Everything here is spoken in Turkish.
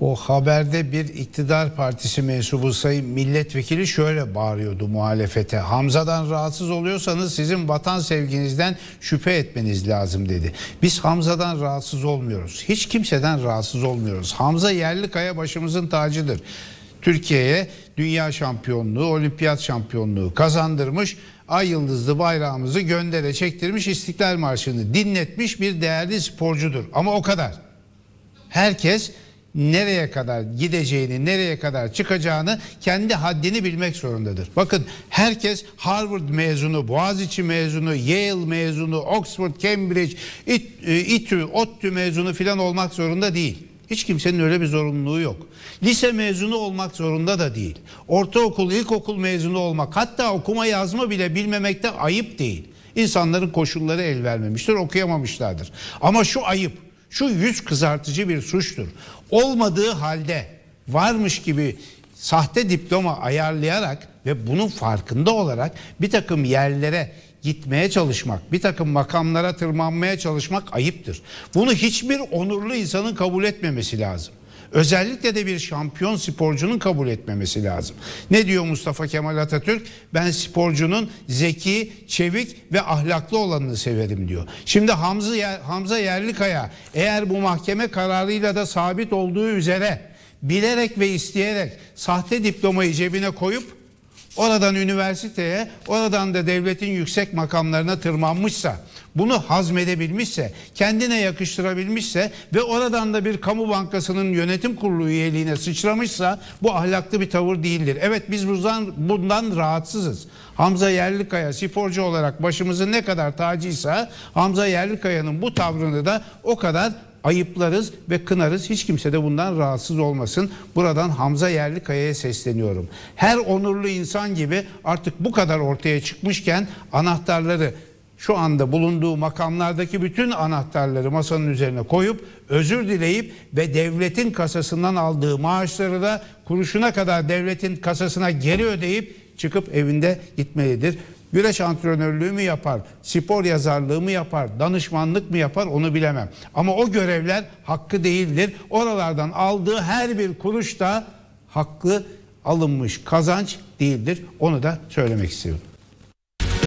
o haberde bir iktidar partisi mensubu sayın milletvekili şöyle bağırıyordu muhalefete. Hamza'dan rahatsız oluyorsanız sizin vatan sevginizden şüphe etmeniz lazım dedi. Biz Hamza'dan rahatsız olmuyoruz. Hiç kimseden rahatsız olmuyoruz. Hamza yerli kaya başımızın tacıdır. Türkiye'ye dünya şampiyonluğu, olimpiyat şampiyonluğu kazandırmış. Ay yıldızlı bayrağımızı göndere çektirmiş İstiklal Marşı'nı dinletmiş bir değerli sporcudur. Ama o kadar. Herkes nereye kadar gideceğini, nereye kadar çıkacağını kendi haddini bilmek zorundadır. Bakın herkes Harvard mezunu, Boğaziçi mezunu, Yale mezunu, Oxford, Cambridge, e, İTÜ, ODTÜ mezunu filan olmak zorunda değil. Hiç kimsenin öyle bir zorunluluğu yok. Lise mezunu olmak zorunda da değil. Ortaokul, ilkokul mezunu olmak hatta okuma yazma bile bilmemekte ayıp değil. İnsanların koşulları el vermemiştir, okuyamamışlardır. Ama şu ayıp. Şu yüz kızartıcı bir suçtur. Olmadığı halde varmış gibi sahte diploma ayarlayarak ve bunun farkında olarak bir takım yerlere gitmeye çalışmak, bir takım makamlara tırmanmaya çalışmak ayıptır. Bunu hiçbir onurlu insanın kabul etmemesi lazım. Özellikle de bir şampiyon sporcunun kabul etmemesi lazım. Ne diyor Mustafa Kemal Atatürk? Ben sporcunun zeki, çevik ve ahlaklı olanını severim diyor. Şimdi Hamza, Hamza Yerlikaya eğer bu mahkeme kararıyla da sabit olduğu üzere bilerek ve isteyerek sahte diplomayı cebine koyup oradan üniversiteye, oradan da devletin yüksek makamlarına tırmanmışsa, bunu hazmedebilmişse, kendine yakıştırabilmişse ve oradan da bir kamu bankasının yönetim kurulu üyeliğine sıçramışsa bu ahlaklı bir tavır değildir. Evet biz bundan, bundan rahatsızız. Hamza Yerlikaya sporcu olarak başımızı ne kadar tacıysa Hamza Yerlikaya'nın bu tavrını da o kadar ayıplarız ve kınarız. Hiç kimse de bundan rahatsız olmasın. Buradan Hamza Yerlikaya'ya sesleniyorum. Her onurlu insan gibi artık bu kadar ortaya çıkmışken anahtarları şu anda bulunduğu makamlardaki bütün anahtarları masanın üzerine koyup özür dileyip ve devletin kasasından aldığı maaşları da kuruşuna kadar devletin kasasına geri ödeyip çıkıp evinde gitmelidir. Güreş antrenörlüğü mü yapar, spor yazarlığı mı yapar, danışmanlık mı yapar onu bilemem. Ama o görevler hakkı değildir. Oralardan aldığı her bir kuruş da haklı alınmış kazanç değildir. Onu da söylemek istiyorum.